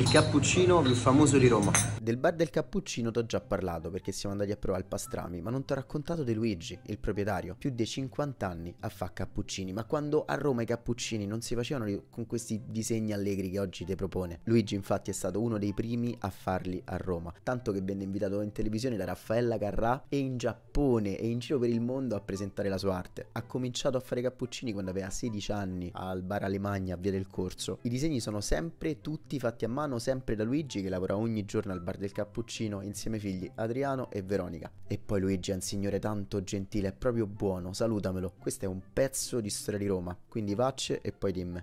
Il cappuccino più famoso di Roma. Del bar del cappuccino t'ho già parlato perché siamo andati a provare il pastrami, ma non t'ho raccontato di Luigi, il proprietario, più di 50 anni a fare cappuccini, ma quando a Roma i cappuccini non si facevano con questi disegni allegri che oggi ti propone. Luigi infatti è stato uno dei primi a farli a Roma, tanto che venne invitato in televisione da Raffaella Carrà e in Giappone e in giro per il mondo a presentare la sua arte. Ha cominciato a fare cappuccini quando aveva 16 anni al bar Alemagna, via del corso. I disegni sono sempre tutti fatti a mano mano sempre da Luigi che lavora ogni giorno al bar del Cappuccino insieme ai figli Adriano e Veronica. E poi Luigi è un signore tanto gentile e proprio buono, salutamelo. Questo è un pezzo di storia di Roma, quindi vacce e poi dimmi.